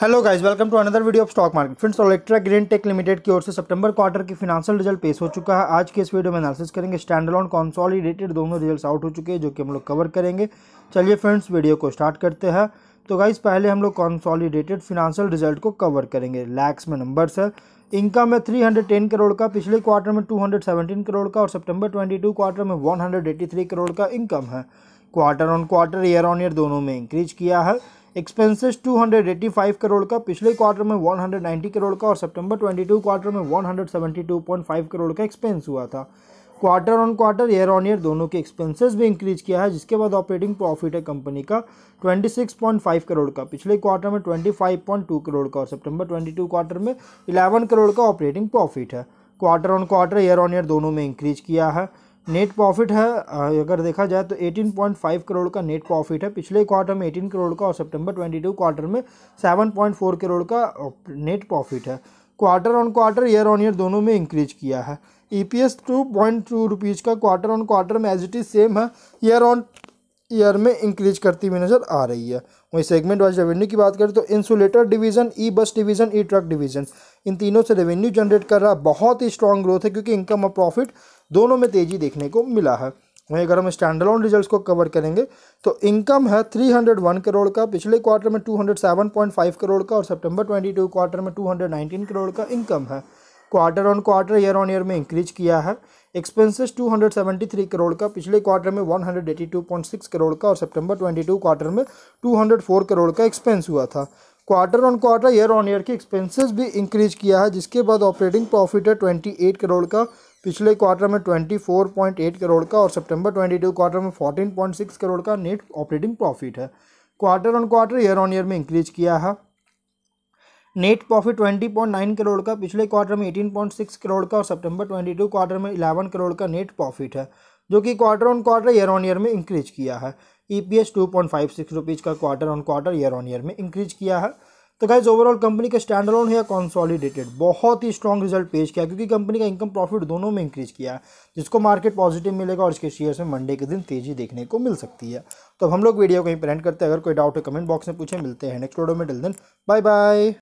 hello guys welcome to another video of stock market friends Electra green tech limited की ओर से सितंबर quarter की फिनांशियल रिजल्ट पेश हो चुका है आज के इस वीडियो में एनालिसिस करेंगे स्टैंड ऑन कॉन्सॉलिडेटेड दोनों रिजल्ट आउट हो चुके हैं जो कि हम लोग कवर करेंगे चलिए फ्रेंड्स वीडियो को स्टार्ट करते हैं तो गाइज पहले हम लोग कॉन्सॉलीटेड फिनेंशियल रिजल्ट को कवर करेंगे लैक्स में नंबर्स है इनकम है थ्री करोड़ का पिछले क्वार्टर में टू करोड़ का और सेप्टेम्बर ट्वेंटी क्वार्टर में वन करोड़ का इनकम है quarter on quarter year on year दोनों में इंक्रीज किया है एक्सपेंसेस 285 करोड़ का पिछले क्वार्टर में 190 करोड़ का और सितंबर 22 क्वार्टर में 172.5 करोड़ का एक्सपेंस हुआ था quarter on quarter year on year दोनों के एक्सपेंसेस भी इंक्रीज किया है जिसके बाद ऑपरेटिंग प्रॉफिट है कंपनी का 26.5 करोड़ का पिछले क्वार्टर में 25.2 करोड़ का और सितंबर 22 क्वार्टर में 11 करोड़ का ऑपरेटिंग प्रॉफिट है quarter on quarter year on year दोनों में इंक्रीज किया है नेट प्रॉफिट है अगर देखा जाए तो 18.5 करोड़ का नेट प्रॉफिट है पिछले क्वार्टर में 18 करोड़ का और सितंबर 22 क्वार्टर में 7.4 करोड़ का नेट प्रॉफिट है quarter on quarter year on year दोनों में इंक्रीज किया है E P S two point two rupees का क्वार्टर ऑन क्वार्टर में एज इट इज़ सेम है ईयर ऑन ईयर में इंक्रीज करती हुई नज़र आ रही है वहीं सेगमेंट वाइज रेवेन्यू की बात करें तो insulator division E bus division E truck division इन तीनों से रेवेन्यू जनरेट कर रहा बहुत ही स्ट्रॉन्ग ग्रोथ है क्योंकि इनकम और प्रॉफिट दोनों में तेज़ी देखने को मिला है वहीं अगर हम स्टैंडलाउन रिजल्ट को कवर करेंगे तो इनकम है वन करोड़ का पिछले क्वार्टर में फाइव करोड़ का और सितंबर टू क्वार्टर में 219 करोड़ का इनकम है quarter on quarter year on year में इंक्रीज किया है एक्सपेंसेस 273 करोड़ का पिछले क्वार्टर में 182.6 करोड़ का और सितंबर 22 क्वार्टर में 204 करोड़ का एक्सपेंस हुआ था quarter on quarter year on year के एक्सपेंसेस भी इंक्रीज किया है जिसके बाद ऑपरेटिंग प्रॉफिट है 28 करोड़ का पिछले क्वार्टर में 24.8 करोड़ का और सितंबर 22 क्वार्टर में 14.6 करोड़ का नेट ऑपरेटिंग प्रॉफिट है quarter on quarter year on year में इंक्रीज किया है net profit twenty point nine crore का पिछले क्वार्टर में एटीन पॉइंट सिक्स करोड़ का और सितंबर ट्वेंटी टू क्वार्टर में इलेवन करोड़ का नेट प्रॉफिट है जो कि quarter on quarter year on year में इंक्रीज किया है E P S two point five six rupees का quarter on quarter year on year में इंक्रीज किया है तो गाइज ओवरऑल कंपनी का स्टैंड अलोन है या कॉन्सॉलिडेटेड बहुत ही स्ट्रॉन्ग रिजल्ट पेश किया क्योंकि कंपनी का इनकम प्रॉफिट दोनों में इंक्रीज किया है जिसको मार्केट पॉजिटिव मिलेगा और इसके शेयर्स में मंडे के दिन तेजी देखने को मिल सकती है तो हम लोग वीडियो कहीं पर करते हैं अगर कोई डाउट है कमेंट बॉक्स में पूछे मिलते हैं नेक्स्ट वीडियो में डिल दिन बाय बाय